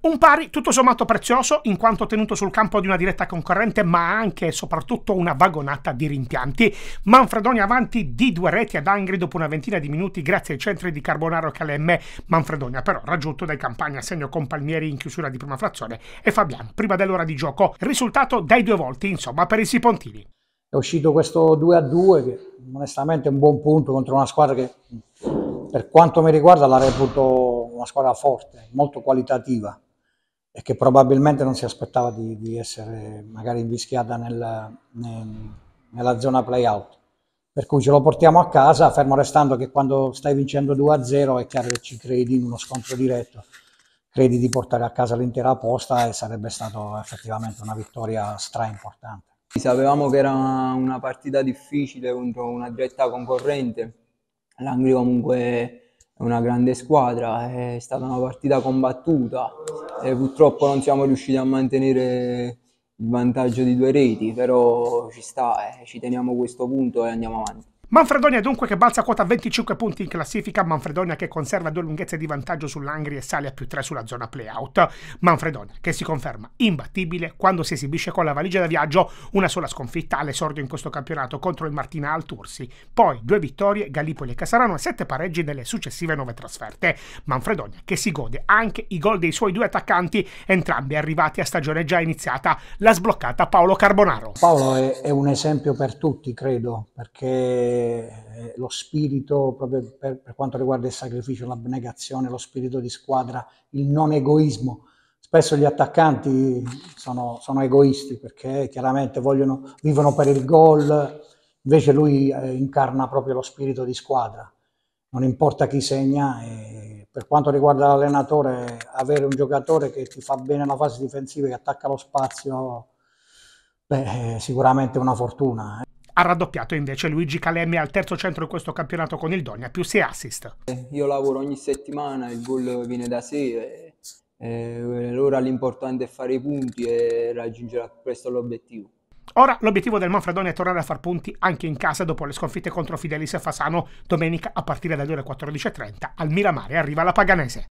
Un pari tutto sommato prezioso in quanto tenuto sul campo di una diretta concorrente ma anche e soprattutto una vagonata di rimpianti. Manfredoni avanti di due reti ad Angri dopo una ventina di minuti grazie ai centri di Carbonaro e Calemme. Manfredonia però raggiunto dai Campagna, segno con Palmieri in chiusura di prima frazione e Fabiano prima dell'ora di gioco. Risultato dai due volti insomma per i Sipontini. È uscito questo 2 a 2 che onestamente è un buon punto contro una squadra che per quanto mi riguarda la reputo una squadra forte, molto qualitativa e che probabilmente non si aspettava di, di essere magari invischiata nel, nel, nella zona play-out. Per cui ce lo portiamo a casa, fermo restando che quando stai vincendo 2-0 è chiaro che ci credi in uno scontro diretto, credi di portare a casa l'intera posta e sarebbe stata effettivamente una vittoria stra importante. Sapevamo che era una partita difficile contro una diretta concorrente, l'Angri comunque è una grande squadra, è stata una partita combattuta e purtroppo non siamo riusciti a mantenere il vantaggio di due reti, però ci sta, eh, ci teniamo questo punto e andiamo avanti. Manfredonia dunque che balza a quota 25 punti in classifica, Manfredonia che conserva due lunghezze di vantaggio sull'Angri e sale a più 3 sulla zona playout, Manfredonia che si conferma imbattibile quando si esibisce con la valigia da viaggio, una sola sconfitta all'esordio in questo campionato contro il Martina Altursi, poi due vittorie Gallipoli e Casarano e sette pareggi nelle successive nove trasferte, Manfredonia che si gode anche i gol dei suoi due attaccanti, entrambi arrivati a stagione già iniziata, la sbloccata Paolo Carbonaro. Paolo è, è un esempio per tutti credo, perché eh, lo spirito, proprio per, per quanto riguarda il sacrificio, l'abnegazione, lo spirito di squadra, il non egoismo. Spesso gli attaccanti sono, sono egoisti perché chiaramente vogliono, vivono per il gol, invece lui eh, incarna proprio lo spirito di squadra. Non importa chi segna, per quanto riguarda l'allenatore, avere un giocatore che ti fa bene la fase difensiva, che attacca lo spazio, beh, è sicuramente una fortuna. Eh. Ha raddoppiato invece Luigi Calemmi al terzo centro in questo campionato con il Donia più 6 assist. Io lavoro ogni settimana, il gol viene da sé, E, allora l'importante è fare i punti e raggiungere presto l'obiettivo. Ora l'obiettivo del Manfredonia è tornare a far punti anche in casa dopo le sconfitte contro Fidelis e Fasano domenica a partire dalle ore 14.30 al Miramare arriva la Paganese.